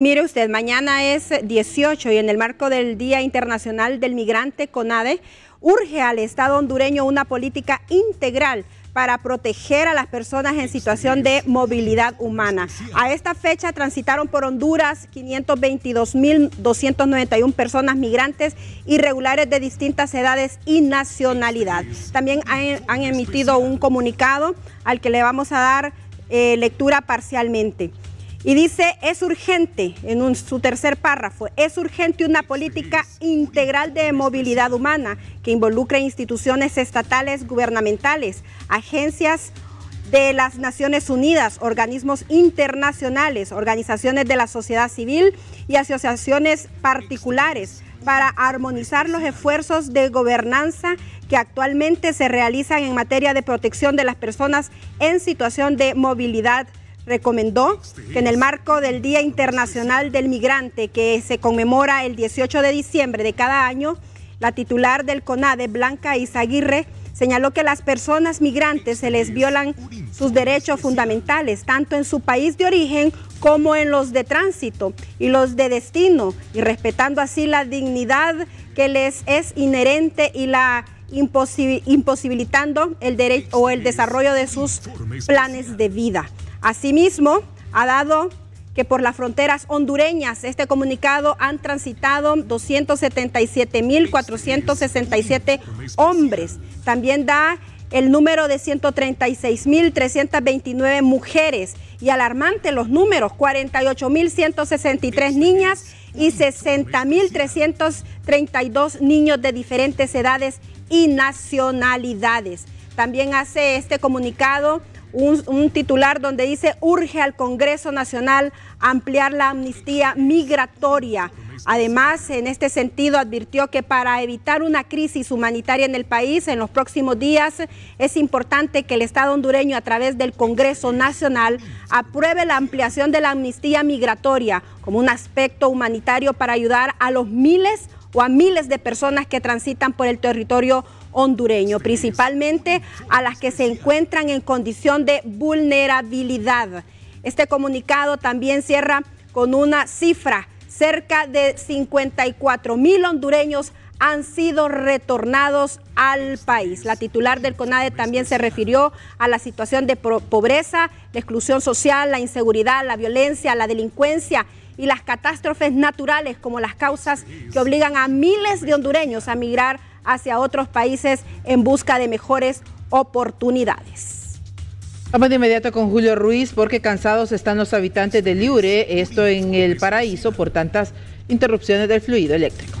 Mire usted, mañana es 18 y en el marco del Día Internacional del Migrante CONADE, urge al Estado hondureño una política integral para proteger a las personas en situación de movilidad humana. A esta fecha transitaron por Honduras 522.291 personas migrantes irregulares de distintas edades y nacionalidad. También han, emitido un comunicado al que le vamos a dar eh, lectura parcialmente. Y dice, es urgente, en su tercer párrafo, es urgente una política integral de movilidad humana que involucre instituciones estatales, gubernamentales, agencias de las Naciones Unidas, organismos internacionales, organizaciones de la sociedad civil y asociaciones particulares para armonizar los esfuerzos de gobernanza que actualmente se realizan en materia de protección de las personas en situación de movilidad recomendó que en el marco del Día Internacional del Migrante, que se conmemora el 18 de diciembre de cada año, la titular del CONADE, Blanca Izaguirre, señaló que las personas migrantes se les violan sus derechos fundamentales, tanto en su país de origen como en los de tránsito y los de destino, y respetando así la dignidad que les es inherente y la imposibilitando el derecho o el desarrollo de sus planes de vida. Asimismo, ha dado que por las fronteras hondureñas, este comunicado han transitado 277.467 hombres. También da el número de 136.329 mujeres y alarmante los números, 48.163 niñas y 60.332 niños de diferentes edades y nacionalidades. También hace este comunicado un, titular donde dice urge al Congreso Nacional ampliar la amnistía migratoria. Además, en este sentido, advirtió que para evitar una crisis humanitaria en el país en los próximos días es importante que el Estado hondureño, a través del Congreso Nacional, apruebe la ampliación de la amnistía migratoria como un aspecto humanitario para ayudar a los miles o a miles de personas que transitan por el territorio hondureño, principalmente a las que se encuentran en condición de vulnerabilidad. Este comunicado también cierra con una cifra, cerca de 54 mil hondureños han sido retornados al país. La titular del CONADE también se refirió a la situación de pobreza, la exclusión social, la inseguridad, la violencia, la delincuencia y las catástrofes naturales como las causas que obligan a miles de hondureños a migrar hacia otros países en busca de mejores oportunidades. Vamos de inmediato con Julio Ruiz porque cansados están los habitantes de Liure, esto en el paraíso, por tantas interrupciones del fluido eléctrico.